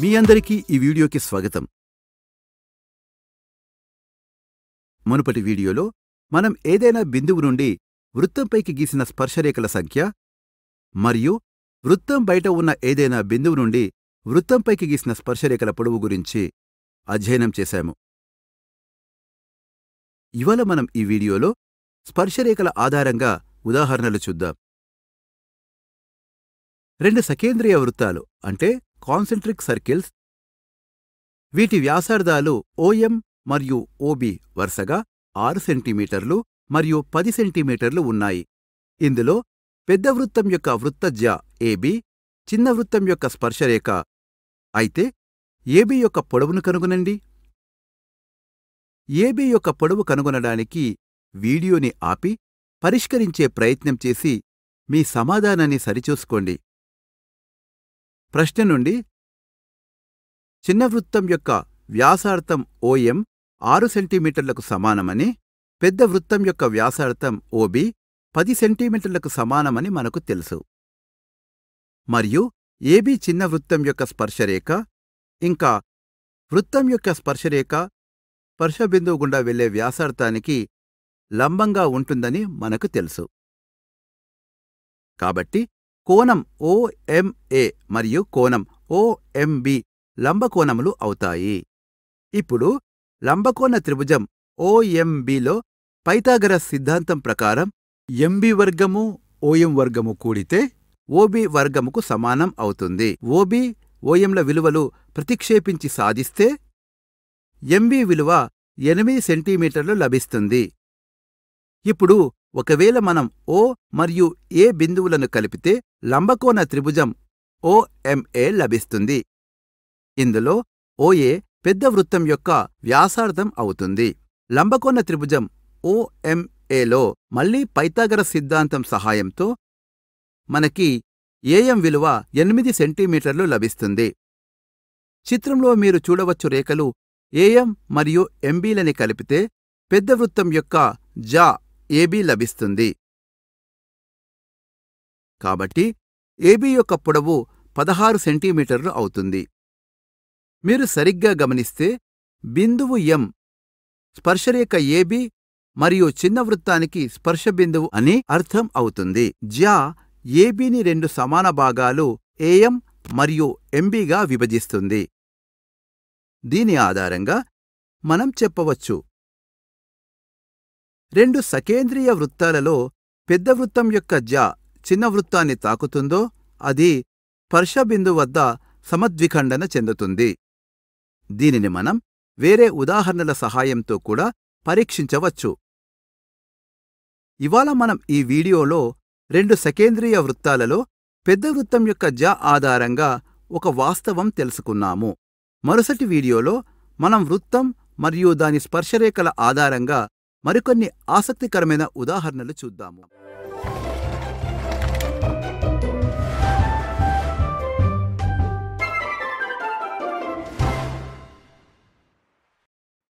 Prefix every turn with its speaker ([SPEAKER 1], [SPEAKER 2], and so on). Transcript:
[SPEAKER 1] మీ అందరికీ ఈ వీడియోకి స్వాగతం మునుపటి వీడియోలో మనం ఏదైనా బిందువు నుండి వృత్తంపైకి గీసిన స్పర్శరేఖల సంఖ్య మరియు వృత్తం బయట ఉన్న ఏదైనా బిందువు నుండి వృత్తంపైకి గీసిన స్పర్శరేఖల పొడవు గురించి అధ్యయనం చేశాము ఇవాళ మనం ఈ వీడియోలో స్పర్శరేఖల ఆధారంగా ఉదాహరణలు చూద్దాం రెండు సకేంద్రియ వృత్తాలు అంటే కాన్సెంట్రిక్ సర్కిల్స్ వీటి వ్యాసార్థాలు ఓఎం మరియు ఓబి వరుసగా ఆరు సెంటీమీటర్లు మరియు పది సెంటీమీటర్లు ఉన్నాయి ఇందులో పెద్ద వృత్తం యొక్క వృత్తజ ఏబి చిన్న వృత్తం యొక్క స్పర్శరేఖ అయితే ఏబి యొక్క పొడవును కనుగొనండి ఏబి యొక్క పొడవు కనుగొనడానికి వీడియోని ఆపి పరిష్కరించే ప్రయత్నం చేసి మీ సమాధానాన్ని సరిచూసుకోండి ప్రశ్న నుండి చిన్న వృత్తం యొక్క వ్యాసార్థం ఓఎం ఆరు సెంటీమీటర్లకు సమానమని పెద్ద వృత్తం యొక్క వ్యాసార్థం ఓబి పది సెంటీమీటర్లకు సమానమని మనకు తెలుసు మరియు ఏబి చిన్న వృత్తం యొక్క స్పర్శరేఖ ఇంకా వృత్తం యొక్క స్పర్శరేఖ స్పర్శబిందువు గుండా వెళ్లే వ్యాసార్థానికి లంబంగా ఉంటుందని మనకు తెలుసు కాబట్టి కోణం ఓఎంఏ మరియు కోణం ఓఎంబి లంబకోణములు అవుతాయి ఇప్పుడు లంబకోణ త్రిభుజం ఓఎంబిలో పైథాగరస్ సిద్ధాంతం ప్రకారం ఎంబి వర్గము ఓఎం వర్గము కూడితే ఓబి వర్గముకు సమానం అవుతుంది ఓబి ఓఎంల విలువలు ప్రతిక్షేపించి సాధిస్తే ఎంబి విలువ ఎనిమిది సెంటీమీటర్లు లభిస్తుంది ఇప్పుడు ఒకవేళ మనం ఓ మరియు ఏ బిందువులను కలిపితే లంబకోణ త్రిభుజం ఓఎంఏ లభిస్తుంది ఇందులో ఓఏ పెద్ద వృత్తం యొక్క వ్యాసార్థం అవుతుంది లంబకోణ త్రిభుజం ఓఎంఏలో మళ్లీ పైతాగర సిద్ధాంతం సహాయంతో మనకి ఏఎం విలువ ఎనిమిది సెంటీమీటర్లు లభిస్తుంది చిత్రంలో మీరు చూడవచ్చు రేఖలు ఏఎం మరియు ఎంబీలని కలిపితే పెద్ద వృత్తం యొక్క జా ఏబీ లభిస్తుంది కాబట్టి ఏబీ యొక్క పొడవు పదహారు సెంటీమీటర్లు అవుతుంది మీరు సరిగ్గా గమనిస్తే బిందువు ఎం స్పర్శరేఖ ఏబీ మరియు చిన్న వృత్తానికి స్పర్శ బిందువు అని అర్థం అవుతుంది జ్యా ఏబీని రెండు సమాన భాగాలు ఏఎం మరియు ఎంబీగా విభజిస్తుంది దీని ఆధారంగా మనం చెప్పవచ్చు రెండు సకేంద్రియ వృత్తాలలో పెద్ద వృత్తం యొక్క జ చిన్న వృత్తాన్ని తాకుతుందో అది స్పర్శబిందు వద్ద సమద్విఖండన చెందుతుంది దీనిని మనం వేరే ఉదాహరణల సహాయంతో కూడా పరీక్షించవచ్చు ఇవాళ మనం ఈ వీడియోలో రెండు సకేంద్రియ వృత్తాలలో పెద్ద వృత్తం యొక్క జ ఆధారంగా ఒక వాస్తవం తెలుసుకున్నాము మరుసటి వీడియోలో మనం వృత్తం మరియు దాని స్పర్శరేఖల ఆధారంగా మరికొన్ని ఆసక్తికరమైన ఉదాహరణలు చూద్దాము